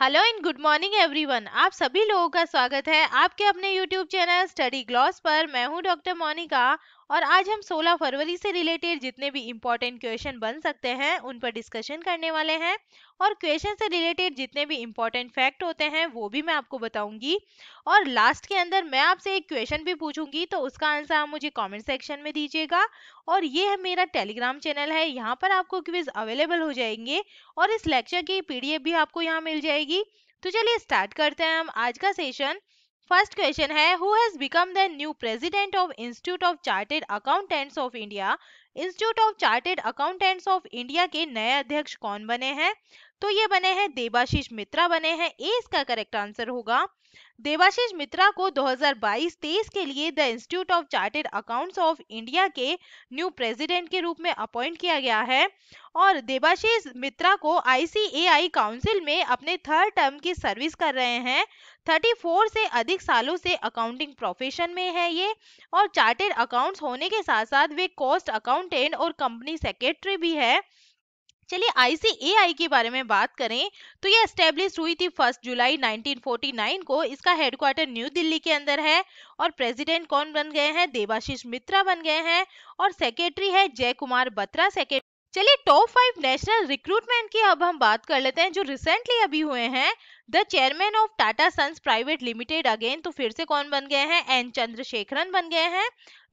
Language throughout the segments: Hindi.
hello and good morning everyone आप सभी लोगों का स्वागत है आपके अपने यूट्यूब चैनल स्टडी ग्लॉस पर मैं हूं डॉक्टर मोनिका और आज हम 16 फरवरी से रिलेटेड जितने भी इम्पोर्टेंट क्वेश्चन बन सकते हैं उन पर डिस्कशन करने वाले हैं और क्वेश्चन से रिलेटेड जितने भी इम्पोर्टेंट फैक्ट होते हैं वो भी मैं आपको बताऊंगी और लास्ट के अंदर मैं आपसे एक क्वेश्चन भी पूछूंगी तो उसका आंसर आप मुझे कॉमेंट सेक्शन में दीजिएगा और ये है मेरा टेलीग्राम चैनल है यहाँ पर आपको क्विज अवेलेबल हो जाएंगे और इस लेक्चर की पी भी आपको यहाँ मिल जाएगी तो चलिए स्टार्ट करते हैं हम आज का सेशन फर्स्ट क्वेश्चन है who has become the new president of institute of Chartered accountants of India institute of chartered accountants of India के नए अध्यक्ष कौन बने हैं तो ये बने हैं देवाशीष मित्रा बने हैं ए इसका करेक्ट आंसर होगा देवाशीष मित्रा को 2022-23 के लिए the institute of chartered accounts of India के न्यू प्रेसिडेंट के रूप में अपॉइंट किया गया है और देवाशीष मित्रा को आईसीएआई काउंसिल में अपने थर्ड टर्म की सर्विस कर रहे हैं 34 से अधिक सालों से अकाउंटिंग प्रोफेशन में है ये और चार्टेड अकाउंट्स होने के साथ साथ वे कॉस्ट अकाउंटेंट और कंपनी सेक्रेटरी भी है चलिए आईसीएआई के बारे में बात करें तो ये एस्टेब्लिश हुई थी फर्स्ट जुलाई 1949 को इसका हेडक्वार्टर न्यू दिल्ली के अंदर है और प्रेसिडेंट कौन बन गए हैं देवाशीष मित्रा बन गए हैं और सेक्रेटरी है जय कुमार बत्रा सेक्रेटरी चलिए टॉप फाइव नेशनल रिक्रूटमेंट की अब हम बात कर लेते हैं जो रिसेंटली अभी हुए हैं the chairman of Tata sons private limited again तो फिर से कौन बन गए हैं एन चंद्रशेखरन बन गए हैं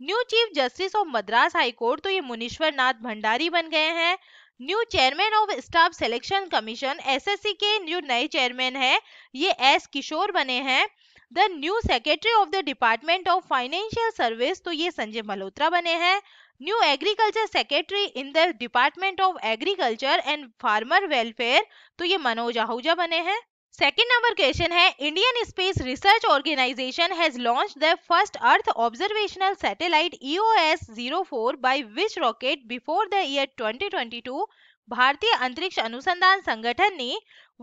new chief justice of Madras high court तो ये मुनीश्वर नाथ भंडारी बन गए हैं new chairman of staff selection commission SSC के न्यू नए चेयरमैन है ये एस किशोर बने हैं the new secretary of the department of financial service तो ये संजय मल्होत्रा बने हैं new agriculture secretary in the department of agriculture and farmer welfare तो ये मनोज आहूजा बने हैं सेकेंड नंबर क्वेश्चन है Indian space research organisation has launch the first earth observational satellite EOS 04 by which rocket before the year 2022 भारतीय अंतरिक्ष अनुसंधान संगठन ने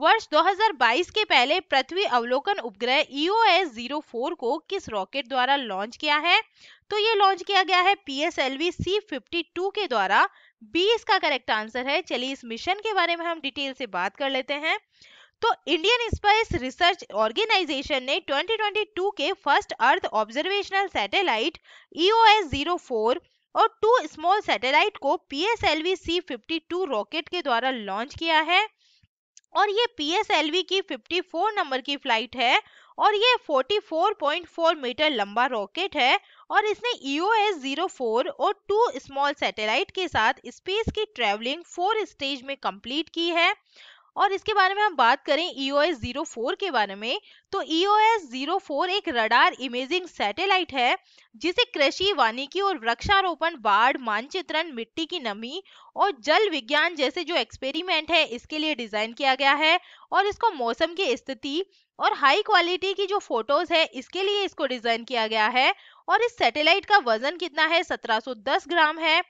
वर्ष 2022 के पहले पृथ्वी अवलोकन उपग्रह EOS 04 को किस रॉकेट द्वारा लॉन्च किया है तो ये लॉन्च किया गया है PSLV C52 के द्वारा बी इसका करेक्ट आंसर है चलिए इस मिशन के बारे में हम डिटेल से बात कर लेते हैं तो इंडियन स्पेस रिसर्च ऑर्गेनाइजेशन ने 2022 के first earth observational satellite EOS 04 और टू स्मॉल सैटेलाइट को PSLV C fifty two rocket के द्वारा लॉन्च किया है और ये पीएसएलवी की फिफ्टी फोर नंबर की फ्लाइट है और ये forty four point four metre लंबा रॉकेट है और इसने जीरो e फोर और टू स्मॉल सैटेलाइट के साथ स्पेस की ट्रेवलिंग फोर स्टेज में कंप्लीट की है और इसके बारे में हम बात करें EOS 04 के बारे में तो EOS 04 एक रडार इमेजिंग सैटेलाइट है जिसे कृषि वानिकी और वृक्षारोपण बाढ़ मानचित्रण मिट्टी की नमी और जल विज्ञान जैसे जो एक्सपेरिमेंट है इसके लिए डिजाइन किया गया है और इसको मौसम की स्थिति और हाई क्वालिटी की जो फोटोज है इसके लिए इसको डिजाइन किया गया है और इस सैटेलाइट का वजन कितना है 1710 ग्राम है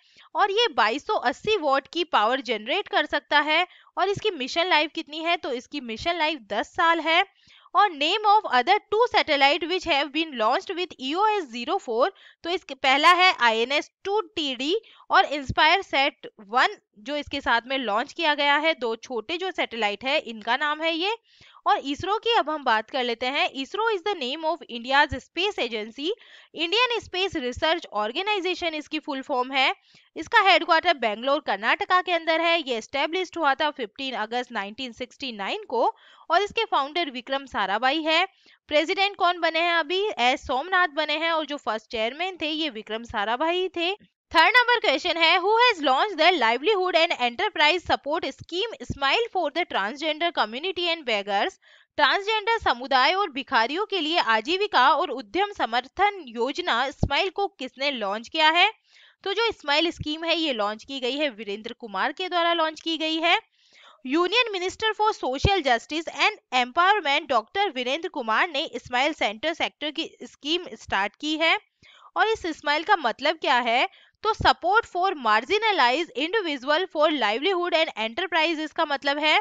और ये 2280 वॉट की पावर जनरेट कर सकता है और इसकी मिशन लाइफ कितनी है तो इसकी मिशन लाइफ 10 साल है और name of other two satellite which have been launched with EOS 04 तो इसके पहला है आईएनएस 2 टीडी और इंस्पायर सेट वन जो इसके साथ में लॉन्च किया गया है दो छोटे जो सैटेलाइट है इनका नाम है ये और इसरो की अब हम बात कर लेते हैं ISRO is the name of India space agency Indian space research organisation इसकी फुल फॉर्म है इसका हेडक्वार्टर बेंगलोर कर्नाटका के अंदर है ये स्टेब्लिश हुआ था 15 अगस्त 1969 को और इसके फाउंडर विक्रम साराभाई है प्रेसिडेंट कौन बने हैं अभी एस सोमनाथ बने हैं और जो फर्स्ट चेयरमैन थे ये विक्रम साराभाई थे थर्ड नंबर क्वेश्चन है who has launch the livelihood and enterprise support scheme smile for the transgender community and beggars transgender समुदाय और भिखारियों के लिए आजीविका और उद्यम समर्थन योजना स्माइल को किसने लॉन्च किया है तो जो स्माइल स्कीम है ये लॉन्च की गई है वीरेंद्र कुमार के द्वारा लॉन्च की गई है union minister for social justice and empowerment doctor Virendra Kumar ने स्माइल सेंटर सेक्टर की स्कीम स्टार्ट की है और इस स्माइल का मतलब क्या है तो support for marginalise individual for livelihood and enterprise इसका मतलब है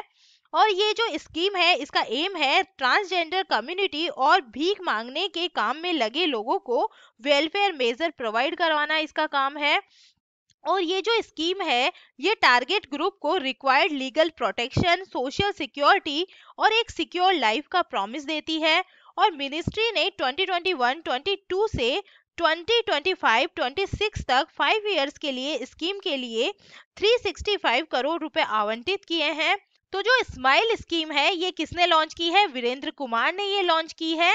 और ये जो स्कीम है इसका एम है ट्रांसजेंडर कम्युनिटी और भीख मांगने के काम में लगे लोगों को वेलफेयर मेजर प्रोवाइड करवाना इसका काम है और ये जो स्कीम है ये टारगेट ग्रुप को required legal protection social security और एक सिक्योर लाइफ का प्रॉमिस देती है और मिनिस्ट्री ने 2021-22 से 2025 26 तक 5 इयर्स के लिए स्कीम के लिए 365 करोड़ रुपए आवंटित किए हैं तो जो स्माइल स्कीम है ये किसने लॉन्च की है वीरेंद्र कुमार ने ये लॉन्च की है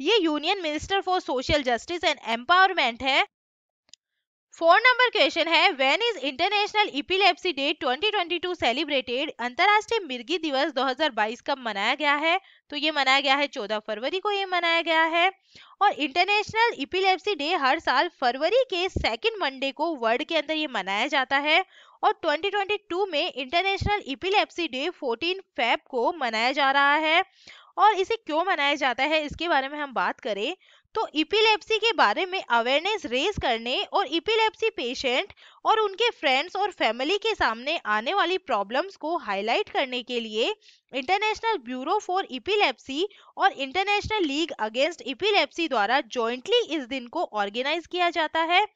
ये union minister for social justice and empowerment है फोर नंबर क्वेश्चन है when is international epilepsy day 2022 celebrated अंतर्राष्ट्रीय मिर्गी दिवस 2022 कब मनाया गया है तो ये मनाया गया है 14 फरवरी को ये मनाया गया है और इंटरनेशनल इपिलेप्सी डे हर साल फरवरी के सेकेंड मंडे को वर्ल्ड के अंदर ये मनाया जाता है और 2022 में इंटरनेशनल इपिलेप्सी डे 14 फेब को मनाया जा रहा है और इसे क्यों मनाया जाता है इसके बारे में हम बात करें तो इपिलेप्सी के बारे में अवेयरनेस रेज करने और इपिलेप्सी पेशेंट और उनके फ्रेंड्स और फैमिली के सामने आने वाली प्रॉब्लम्स को हाईलाइट करने के लिए इंटरनेशनल ब्यूरो फॉर इपिलेप्सी और इंटरनेशनल लीग अगेंस्ट इपिलेप्सी द्वारा जॉइंटली इस दिन को ऑर्गेनाइज किया जाता है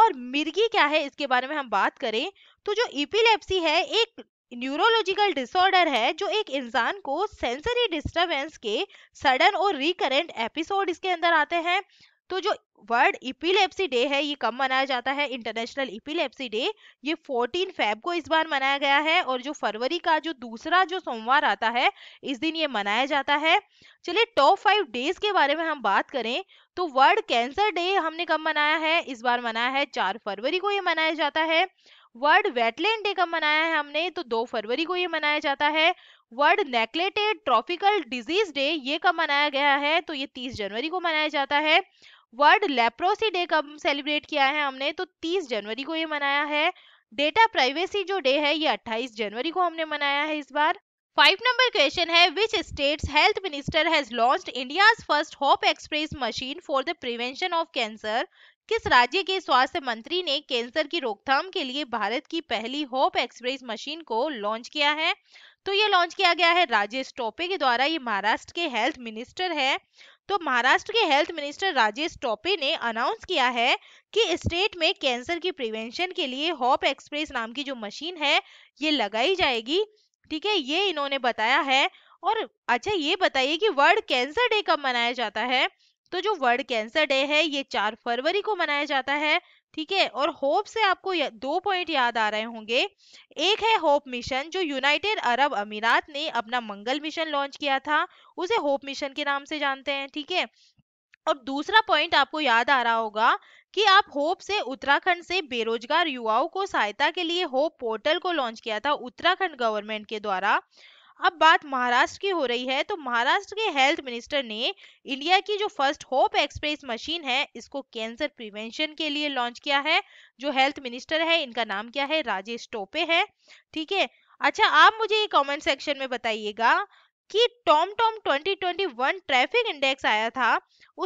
और मिर्गी क्या है इसके बारे में हम बात करें तो जो इपिलेप्सी है एक न्यूरोलॉजिकल डिसऑर्डर है जो एक इंसान को सेंसरी डिस्टरबेंस के सडन और रिकरेंट एपिसोड इसके अंदर आते हैं तो जो वर्ल्ड इपिलेप्सी डे है ये कब मनाया जाता है इंटरनेशनल इपिलेप्सी डे ये 14 फेब को इस बार मनाया गया है और जो फरवरी का जो दूसरा जो सोमवार आता है इस दिन ये मनाया जाता है चलिए टॉप फाइव डेज के बारे में हम बात करें तो वर्ल्ड कैंसर डे हमने कब मनाया है इस बार मनाया है चार फरवरी को ये मनाया जाता है वर्ल्ड वेटलैंड डे कब मनाया है हमने तो दो फरवरी को ये मनाया जाता है world neglected tropical disease day ये कब मनाया गया है तो ये तीस जनवरी को मनाया जाता है वर्ल्ड लेप्रोसी डे कब सेलिब्रेट किया है हमने तो 30 जनवरी को ये मनाया है डेटा प्राइवेसी जो डे है ये 28 जनवरी को हमने मनाया है इस बार फाइव नंबर क्वेश्चन है which state's health minister has launched India's first hope express machine for the prevention of cancer किस राज्य के स्वास्थ्य मंत्री ने कैंसर की रोकथाम के लिए भारत की पहली होप एक्सप्रेस मशीन को लॉन्च किया है तो ये लॉन्च किया गया है राजेश टोपे के द्वारा ये महाराष्ट्र के हेल्थ मिनिस्टर है तो महाराष्ट्र के हेल्थ मिनिस्टर राजेश टोपे ने अनाउंस किया है कि स्टेट में कैंसर की प्रिवेंशन के लिए होप एक्सप्रेस नाम की जो मशीन है ये लगाई जाएगी ठीक है ये इन्होंने बताया है और अच्छा ये बताइए कि वर्ल्ड कैंसर डे कब मनाया जाता है तो जो वर्ल्ड कैंसर डे है ये चार फरवरी को मनाया जाता है ठीक है और होप से आपको दो पॉइंट याद आ रहे होंगे एक है होप मिशन जो यूनाइटेड अरब अमीरात ने अपना मंगल मिशन लॉन्च किया था उसे होप मिशन के नाम से जानते हैं ठीक है और दूसरा पॉइंट आपको याद आ रहा होगा कि आप होप से उत्तराखंड से बेरोजगार युवाओं को सहायता के लिए होप पोर्टल को लॉन्च किया था उत्तराखंड गवर्नमेंट के द्वारा अब बात महाराष्ट्र की हो रही है तो महाराष्ट्र के हेल्थ मिनिस्टर ने इंडिया की जो फर्स्ट होप एक्सप्रेस मशीन है इसको कैंसर प्रिवेंशन के लिए लॉन्च किया है जो हेल्थ मिनिस्टर है इनका नाम क्या है राजेश टोपे है ठीक है अच्छा आप मुझे ये कमेंट सेक्शन में बताइएगा कि टॉम 2021 ट्रैफिक इंडेक्स आया था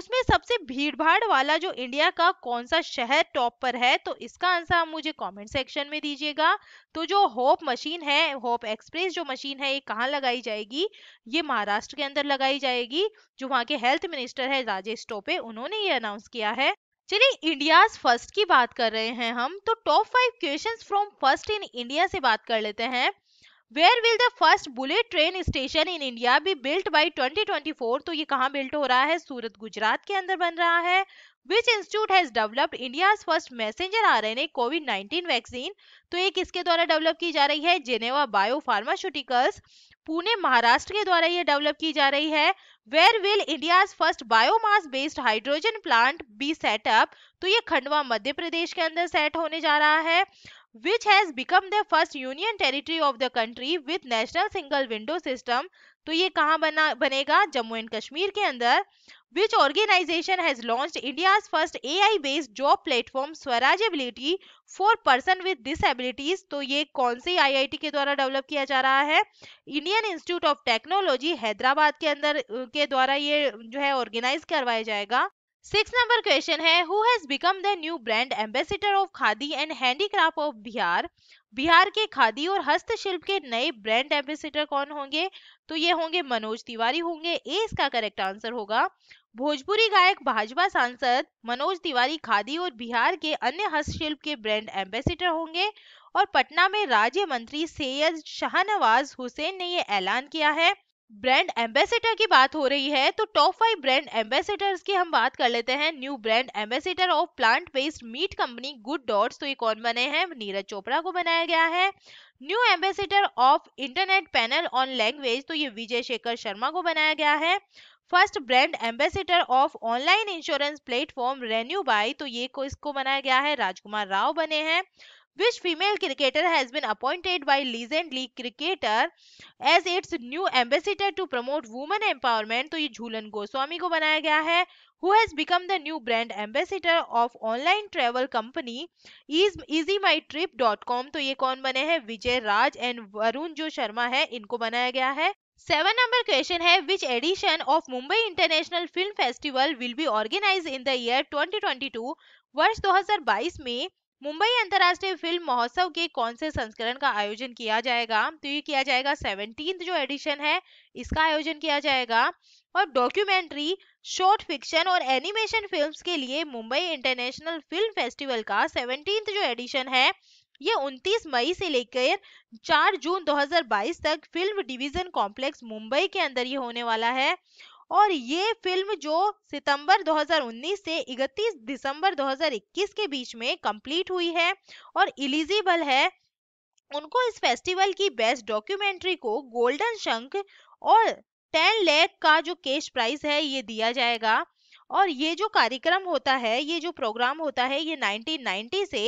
उसमें सबसे भीड़भाड़ वाला जो इंडिया का कौन सा शहर टॉप पर है तो इसका आंसर आप मुझे कमेंट सेक्शन में दीजिएगा तो जो होप मशीन है होप एक्सप्रेस जो मशीन है ये कहाँ लगाई जाएगी ये महाराष्ट्र के अंदर लगाई जाएगी जो वहाँ के हेल्थ मिनिस्टर है राजेश टोपे उन्होंने ये अनाउंस किया है चलिए इंडिया फर्स्ट की बात कर रहे हैं हम तो top five question from first in India से बात कर लेते हैं where will the first bullet train station in India be built by 2024 तो ये कहाँ बिल्ट हो रहा है सूरत गुजरात के अंदर बन रहा है which institute has developed India first messenger R N A covid nineteen vaccine तो ये किसके द्वारा डेवलप की जा रही है जेनेवा बायो फार्मास्यूटिकल्स पुणे महाराष्ट्र के द्वारा ये डेवलप की जा रही है where will India's first biomass based hydrogen plant be set up तो ये खंडवा मध्य प्रदेश के अंदर सेट होने जा रहा है which has become the first union territory of the country with national single window system तो ये कहाँ बना बनेगा जम्मू एंड कश्मीर के अंदर which organization has launched India's first AI based job platform स्वराजबिलिटी for person with disabilities तो ये कौन सी IIT के द्वारा डेवलप किया जा रहा है Indian institute of technology Hyderabad के अंदर के द्वारा ये जो है ऑर्गेनाइज करवाया जाएगा सिक्स नंबर क्वेश्चन है who has become the new brand ambassador of khadi and handicraft of Bihar Bihar के खादी और हस्तशिल्प के नए ब्रांड एम्बेसिडर कौन होंगे तो ये होंगे मनोज तिवारी होंगे ए इसका करेक्ट आंसर होगा भोजपुरी गायक भाजपा सांसद मनोज तिवारी खादी और बिहार के अन्य हस्तशिल्प के ब्रांड एम्बेसिडर होंगे और पटना में राज्य मंत्री सैयद शाहनवाज हुसैन ने यह ऐलान किया है ब्रांड एम्बेसडर की बात हो रही है तो टॉप फाइव ब्रांड एम्बेसडर्स की हम बात कर लेते हैं new brand ambassador of plant based meat company good dots तो ये कौन बने हैं नीरज चोपड़ा को बनाया गया है new ambassador of internet panel on language तो ये विजय शेखर शर्मा को बनाया गया है first brand ambassador of online insurance platform RenewBuy तो ये को इसको बनाया गया है राजकुमार राव बने हैं which female cricketer has been appointed by legend league cricketer as its new ambassador to promote women empowerment तो ये झूलन गोस्वामी को बनाया गया है who has become the new brand ambassador of online travel company is easymytrip.com तो ये कौन बने हैं विजय राज एंड वरुण जो शर्मा है इनको बनाया गया है सेवन नंबर क्वेश्चन है which edition of Mumbai international film festival will be organise in the year 2022 वर्ष 2022 में मुंबई अंतर्राष्ट्रीय फिल्म महोत्सव के कौन से संस्करण का आयोजन किया जाएगा तो ये किया जाएगा सेवनटीन जो एडिशन है इसका आयोजन किया जाएगा और डॉक्यूमेंट्री शॉर्ट फिक्शन और एनिमेशन फिल्म्स के लिए मुंबई इंटरनेशनल फिल्म फेस्टिवल का सेवनटीन जो एडिशन है ये 29 मई से लेकर 4 जून 2022 तक फिल्म डिवीजन कॉम्प्लेक्स मुंबई के अंदर ये होने वाला है और ये फिल्म जो सितंबर 2019 से 31 दिसंबर 2021 के बीच में कंप्लीट हुई है और इलिजिबल है उनको इस फेस्टिवल की बेस्ट डॉक्यूमेंट्री को गोल्डन शंख और टेन लेख का जो कैश प्राइज है ये दिया जाएगा और ये जो कार्यक्रम होता है ये जो प्रोग्राम होता है ये 1990 से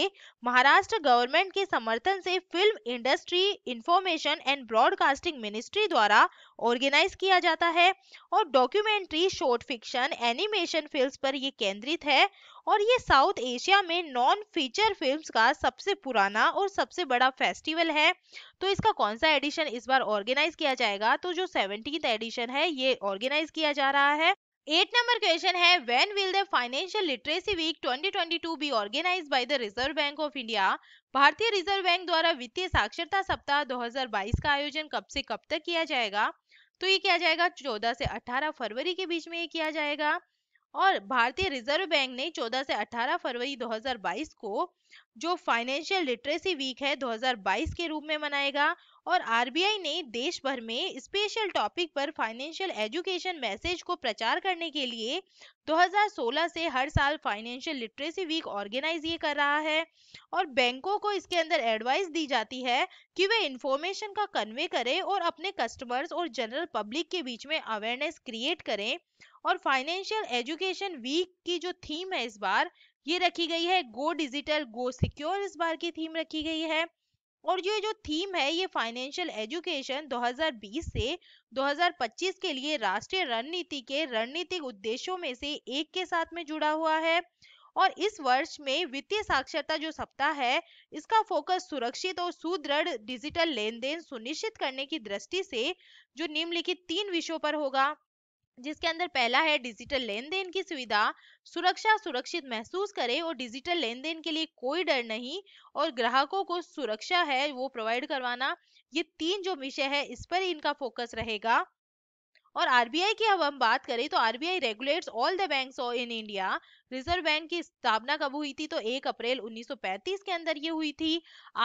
महाराष्ट्र गवर्नमेंट के समर्थन से film industry information and broadcasting ministry द्वारा ऑर्गेनाइज किया जाता है और documentary short fiction animation films पर ये केंद्रित है और ये साउथ एशिया में नॉन फीचर फिल्म्स का सबसे पुराना और सबसे बड़ा फेस्टिवल है तो इसका कौन सा एडिशन इस बार ऑर्गेनाइज किया जाएगा तो जो सेवनटीन एडिशन है ये ऑर्गेनाइज किया जा रहा है एट नंबर क्वेश्चन है when will the financial literacy week 2022 be organise by the reserve bank of India भारतीय रिजर्व बैंक द्वारा वित्तीय साक्षरता सप्ताह 2022 का आयोजन कब से कब तक किया जाएगा तो ये किया जाएगा 14 से 18 फरवरी के बीच में ये किया जाएगा और भारतीय रिजर्व बैंक ने 14 से 18 फरवरी 2022 को जो फाइनेंशियल लिटरेसी वीक है 2022 के रूप में मनाएगा और आरबीआई ने देश भर में स्पेशल टॉपिक पर फाइनेंशियल एजुकेशन मैसेज को प्रचार करने के लिए 2016 से हर साल फाइनेंशियल लिटरेसी वीक ऑर्गेनाइज ये कर रहा है और बैंकों को इसके अंदर एडवाइस दी जाती है कि वे इंफॉर्मेशन का कन्वे करें और अपने कस्टमर्स और जनरल पब्लिक के बीच में अवेयरनेस क्रिएट करें और फाइनेंशियल एजुकेशन वीक की जो थीम है इस बार ये रखी गई है गो डिजिटल गो सिक्योर इस बार की थीम रखी गई है और ये जो थीम है ये फाइनेंशियल एजुकेशन 2020 से 2025 के लिए राष्ट्रीय रणनीति के रणनीतिक उद्देश्यों में से एक के साथ में जुड़ा हुआ है और इस वर्ष में वित्तीय साक्षरता जो सप्ताह है इसका फोकस सुरक्षित और सुदृढ़ डिजिटल लेन देन सुनिश्चित करने की दृष्टि से जो निम्नलिखित तीन विषयों पर होगा जिसके अंदर पहला है डिजिटल लेन देन की सुविधा सुरक्षा सुरक्षित महसूस करें और डिजिटल लेन देन के लिए कोई डर नहीं और ग्राहकों को सुरक्षा है वो प्रोवाइड करवाना ये तीन जो विषय है इस पर इनका फोकस रहेगा और आरबीआई की अब हम बात करें तो RBI regulates all the banks in India reserve bank की स्थापना कब हुई थी तो 1 अप्रैल 1935 के अंदर ये हुई थी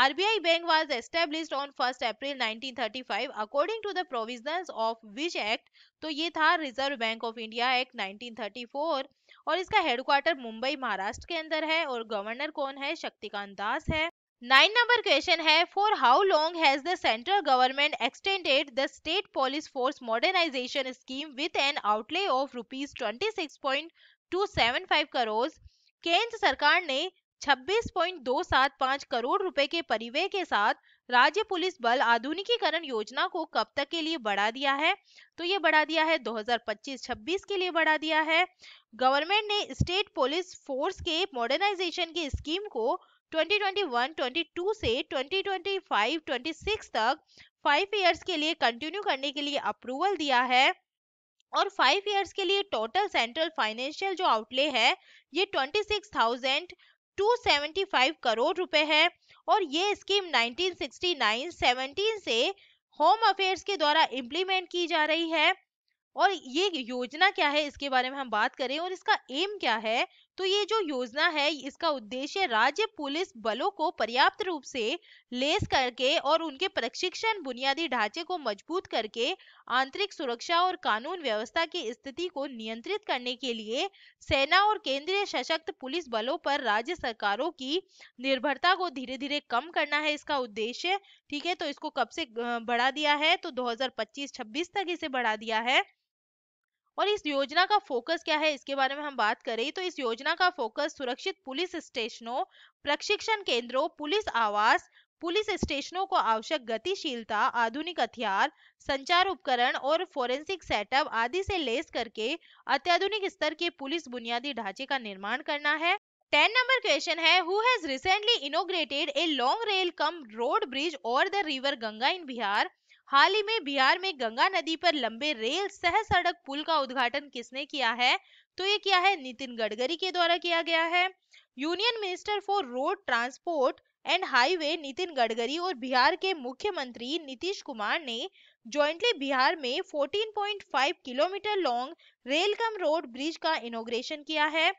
RBI bank was established on 1 April 1935 according to the provisions of which act तो ये था reserve bank of India act 1934 और इसका हेडक्वार्टर मुंबई महाराष्ट्र के अंदर है और गवर्नर कौन है शक्तिकांत दास है नाइन नंबर क्वेश्चन है for how long has the central government extended the state police force modernisation scheme with an outlay of rupees twenty six point two seven five crore केंद्र सरकार ने छब्बीस पॉइंट दो सात पाँच करोड़ रुपए के परिव्यय के साथ राज्य पुलिस बल आधुनिकीकरण योजना को कब तक के लिए बढ़ा दिया है तो ये बढ़ा दिया है 2025-26 के लिए बढ़ा दिया है गवर्नमेंट ने स्टेट पुलिस फोर्स के मॉडर्नाइजेशन की स्कीम को 2021-22 से 2025-26 तक फाइव ईयर्स के लिए कंटिन्यू करने के लिए अप्रूवल दिया है और फाइव ईयर्स के लिए टोटल सेंट्रल फाइनेंशियल जो आउटले है ये 26,275 करोड़ रुपए है और ये स्कीम 1969-17 से होम अफेयर्स के द्वारा इंप्लीमेंट की जा रही है और ये योजना क्या है इसके बारे में हम बात करें और इसका एम क्या है तो ये जो योजना है इसका उद्देश्य राज्य पुलिस बलों को पर्याप्त रूप से लेस करके और उनके प्रशिक्षण बुनियादी ढांचे को मजबूत करके आंतरिक सुरक्षा और कानून व्यवस्था की स्थिति को नियंत्रित करने के लिए सेना और केंद्रीय सशक्त पुलिस बलों पर राज्य सरकारों की निर्भरता को धीरे धीरे कम करना है इसका उद्देश्य ठीक है तो इसको कब से बढ़ा दिया है तो दो हजार तक इसे बढ़ा दिया है और इस योजना का फोकस क्या है इसके बारे में हम बात करें तो इस योजना का फोकस सुरक्षित पुलिस स्टेशनों प्रशिक्षण केंद्रों पुलिस आवास पुलिस स्टेशनों को आवश्यक गतिशीलता आधुनिक हथियार संचार उपकरण और फोरेंसिक सेटअप आदि से लेस करके अत्याधुनिक स्तर के पुलिस बुनियादी ढांचे का निर्माण करना है टेन नंबर क्वेश्चन है who has recently inaugurated a long rail cum road bridge और the river Ganga in Bihar हाल ही में बिहार में गंगा नदी पर लंबे रेल सह सड़क पुल का उद्घाटन किसने किया है तो ये किया है नितिन गडकरी के द्वारा किया गया है union minister for road transport and highway Nitin Gadkari और बिहार के मुख्यमंत्री नीतीश कुमार ने जॉइंटली बिहार में 14.5 kilometre long rail cum road bridge का इनोग्रेशन किया है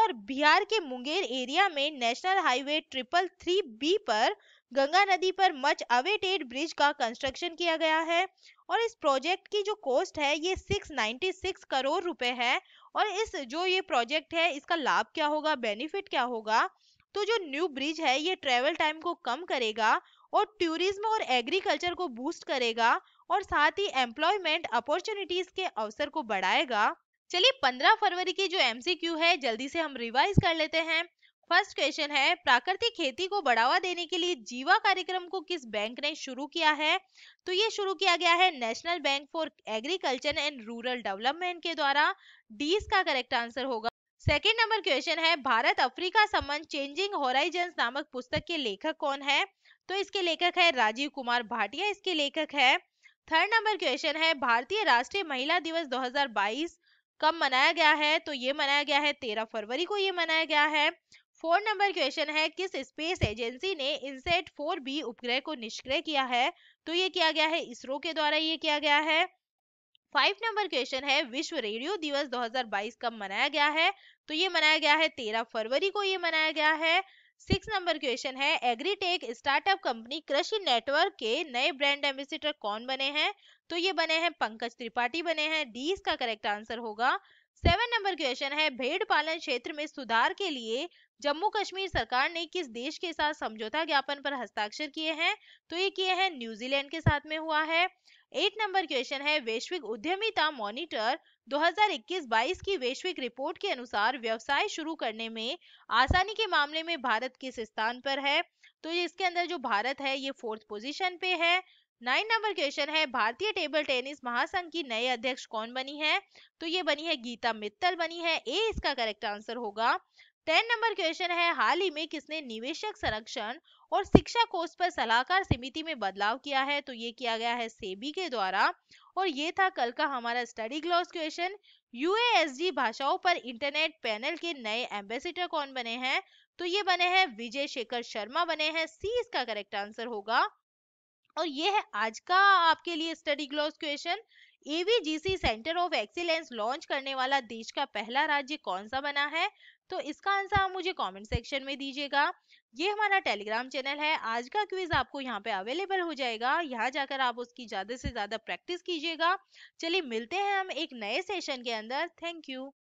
और बिहार के मुंगेर एरिया में national highway triple three B पर गंगा नदी पर मच अवेटेड ब्रिज का कंस्ट्रक्शन किया गया है और इस प्रोजेक्ट की जो कॉस्ट है ये 696 करोड़ रुपए है और इस जो ये प्रोजेक्ट है इसका लाभ क्या होगा बेनिफिट क्या होगा तो जो न्यू ब्रिज है ये ट्रेवल टाइम को कम करेगा और टूरिज्म और एग्रीकल्चर को बूस्ट करेगा और साथ ही एम्प्लॉयमेंट अपॉर्चुनिटीज के अवसर को बढ़ाएगा चलिए 15 फरवरी की जो एमसीक्यू है जल्दी से हम रिवाइज कर लेते हैं फर्स्ट क्वेश्चन है प्राकृतिक खेती को बढ़ावा देने के लिए जीवा कार्यक्रम को किस बैंक ने शुरू किया है तो ये शुरू किया गया है national bank for agriculture and rural development के द्वारा डी का करेक्ट आंसर होगा सेकेंड नंबर क्वेश्चन है भारत अफ्रीका संबंध चेंजिंग होराइजन नामक पुस्तक के लेखक कौन है तो इसके लेखक है राजीव कुमार भाटिया इसके लेखक है थर्ड नंबर क्वेश्चन है भारतीय राष्ट्रीय महिला दिवस 2022 कब मनाया गया है तो ये मनाया गया है 13 फरवरी को ये मनाया गया है फोर नंबर क्वेश्चन है किस स्पेस एजेंसी ने इनसेट फोर बी उपग्रह को निष्क्रिय किया है तो ये किया गया है इसरो के द्वारा ये किया गया है फाइव नंबर क्वेश्चन है विश्व रेडियो दिवस 2022 कब मनाया गया है तो ये मनाया गया है तेरह फरवरी को ये मनाया गया है सिक्स नंबर क्वेश्चन है agritech startup company Krishi network के नए ब्रांड एम्बेसिडर कौन बने हैं तो ये बने हैं पंकज त्रिपाठी बने हैं डी इसका करेक्ट आंसर होगा सेवन नंबर क्वेश्चन है भेड़ पालन क्षेत्र में सुधार के लिए जम्मू कश्मीर सरकार ने किस देश के साथ समझौता ज्ञापन पर हस्ताक्षर किए हैं तो ये किए हैं न्यूजीलैंड के साथ में हुआ है एट नंबर क्वेश्चन है वैश्विक उद्यमिता मॉनिटर 2021-22 की वैश्विक रिपोर्ट के अनुसार व्यवसाय शुरू करने में आसानी के मामले में भारत किस स्थान पर है तो इसके अंदर जो भारत है ये फोर्थ पोजिशन पे है नाइन नंबर क्वेश्चन है भारतीय टेबल टेनिस महासंघ की नए अध्यक्ष कौन बनी है तो ये बनी है गीता मित्तल बनी है ए इसका करेक्ट आंसर होगा टेन नंबर क्वेश्चन है हाल ही में किसने निवेशक संरक्षण और शिक्षा कोष पर सलाहकार समिति में बदलाव किया है तो ये किया गया है सेबी के द्वारा और ये था कल का हमारा स्टडी ग्लॉस क्वेश्चन यूएएसडी भाषाओं पर इंटरनेट पैनल के नए एम्बेसिडर कौन बने हैं तो ये बने हैं विजय शेखर शर्मा बने हैं सी इसका करेक्ट आंसर होगा और ये है आज का आपके लिए स्टडी ग्लोस question AVGC centre of excellence launch करने वाला देश का पहला राज्य कौन सा बना है तो इसका आंसर आप मुझे कमेंट सेक्शन में दीजिएगा ये हमारा टेलीग्राम चैनल है आज का क्विज आपको यहाँ पे अवेलेबल हो जाएगा यहाँ जाकर आप उसकी ज्यादा से ज्यादा प्रैक्टिस कीजिएगा चलिए मिलते हैं हम एक नए सेशन के अंदर थैंक यू